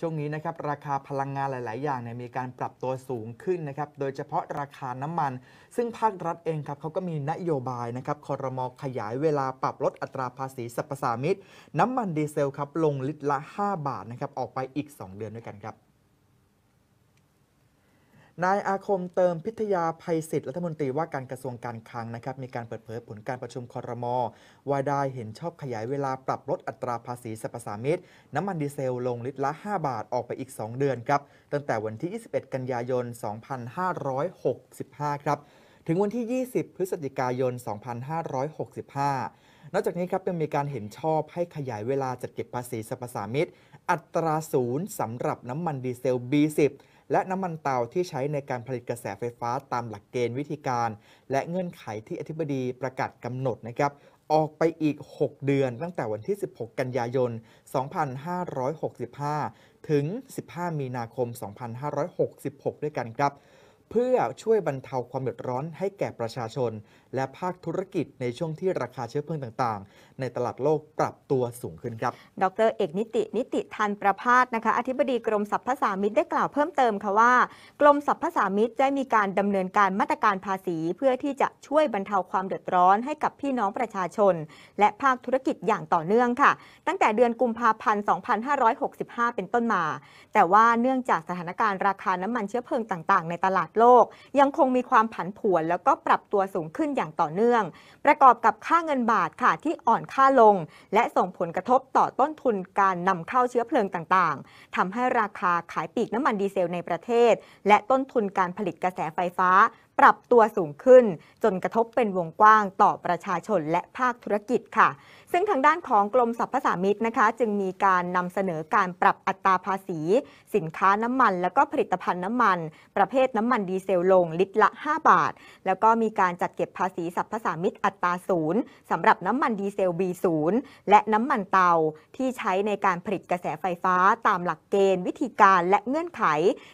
ช่วงนี้นะครับ ราคาพลังงานหลาย ๆ อย่างเนี่ยมีการปรับตัวสูงขึ้นนะครับ โดยเฉพาะราคาน้ำมัน ซึ่งภาครัฐเองครับเขาก็มีนโยบายนะครับ คอรมอขยายเวลาปรับลดอัตราภาษีสรรพสามิตน้ำมันดีเซลครับ ลงลิตรละ 5 บาทนะครับ ออกไปอีก 2 เดือนด้วยกันครับนายอาคมเติมพิทยาภัยศิษิ์รัฐมนตรีว่าการกระทรวงการคลังนะครับมีการเปิดเผยผลการประชุมคอรมอว่าได้เห็นชอบขยายเวลาปรับลดอัตราภาษีสรรพสามิตน้ำมันดีเซลลงลิตรละ 5 บาทออกไปอีก 2 เดือนครับ ตั้งแต่วันที่ 21 กันยายน 2565 ครับ ถึงวันที่ 20 พฤศจิกายน 2565นอกจากนี้ครับยังมีการเห็นชอบให้ขยายเวลาจัดเก็บภาษีสรรพสามิตอัตราศูนย์สำหรับน้ำมันดีเซล B10 และน้ำมันเตาที่ใช้ในการผลิตกระแสไฟฟ้าตามหลักเกณฑ์วิธีการและเงื่อนไขที่อธิบดีประกาศกำหนดนะครับออกไปอีก 6 เดือนตั้งแต่วันที่ 16 กันยายน 2565 ถึง 15 มีนาคม 2566 ด้วยกันครับเพื่อช่วยบรรเทาความเดือดร้อนให้แก่ประชาชนและภาคธุรกิจในช่วงที่ราคาเชื้อเพลิงต่าง ๆ ในตลาดโลกปรับตัวสูงขึ้นครับ ดรเอกนิตินิติทันประพาสนะคะอธิบดีกรมสรรพสามิตได้กล่าวเพิ่มเติมค่ะว่า กรมสรรพสามิตได้มีการดำเนินการมาตรการภาษี เพื่อที่จะช่วยบรรเทาความเดือดร้อนให้กับพี่น้องประชาชน และภาคธุรกิจอย่างต่อเนื่องค่ะ ตั้งแต่เดือนกุมภาพันธ์ 2565 เป็นต้นมา แต่ว่าเนื่องจากสถานการณ์ราคาน้ำมันเชื้อเพลิงต่างๆในตลาดโลกยังคงมีความผันผวนแล้วก็ปรับตัวสูงขึ้นอย่างต่อเนื่อง ประกอบกับค่าเงินบาทค่ะที่อ่อนค่าลง และส่งผลกระทบต่อต้นทุนการนำเข้าเชื้อเพลิงต่าง ๆ ทำให้ราคาขายปีกน้ำมันดีเซลในประเทศ และต้นทุนการผลิตกระแสไฟฟ้าปรับตัวสูงขึ้นจนกระทบเป็นวงกว้างต่อประชาชนและภาคธุรกิจค่ะ ซึ่งทางด้านของกรมสรรพสามิตนะคะ จึงมีการนำเสนอการปรับอัตราภาษี สินค้าน้ำมันและก็ผลิตภัณฑ์น้ำมัน ประเภทน้ำมันดีเซลลงลิตรละ 5 บาท แล้วก็มีการจัดเก็บภาษีสรรพสามิตอัตราศูนย์สำหรับน้ำมันดีเซล B0 และน้ำมันเตาที่ใช้ในการผลิตกระแสไฟฟ้าตามหลักเกณฑ์ วิธีการและเงื่อนไข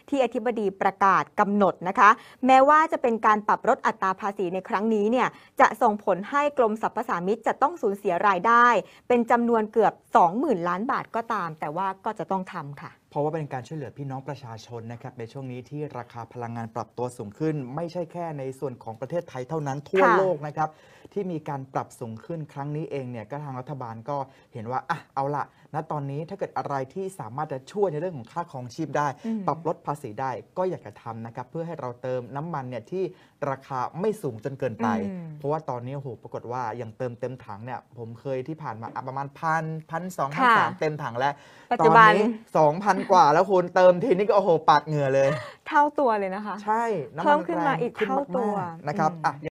ที่อธิบดีประกาศกำหนดนะคะ แม้ว่าจะเป็น็นการปรับลดอัตราภาษีในครั้งนี้เนี่ย จะส่งผลให้กรมสรรพสามิตจะต้องสูญเสียรายได้ เป็นจำนวนเกือบ 20,000 ล้านบาทก็ตาม แต่ว่าก็จะต้องทำค่ะเพราะว่าเป็นการช่วยเหลือพี่น้องประชาชนนะครับในช่วงนี้ที่ราคาพลังงานปรับตัวสูงขึ้น ไม่ใช่แค่ในส่วนของประเทศไทยเท่านั้นทั่วโลกนะครับ ที่มีการปรับสูงขึ้นครั้งนี้เองเนี่ยก็ทางรัฐบาลก็เห็นว่าอ่ะเอาละณตอนนี้ถ้าเกิดอะไรที่สามารถจะช่วยในเรื่องของค่าครองชีพได้ ปรับลดภาษีได้ก็อยากจะทำนะครับเพื่อให้เราเติมน้ำมันเนี่ยที่ราคาไม่สูงจนเกินไป เพราะว่าตอนนี้โหปรากฏว่าอย่างเติมเต็มถังเนี่ยผมเคยที่ผ่านมาประมาณพันพันสองพันสามเต็มถังแล้วตอนนี้สองพันกว่าแล้วคุณเติมทีนี่ก็โอ้โหปาดเหงื่อเลย เท่าตัวเลยนะคะ ใช่เพิ่มขึ้นมาอีกเท่าตัวนนะครับอ่ะ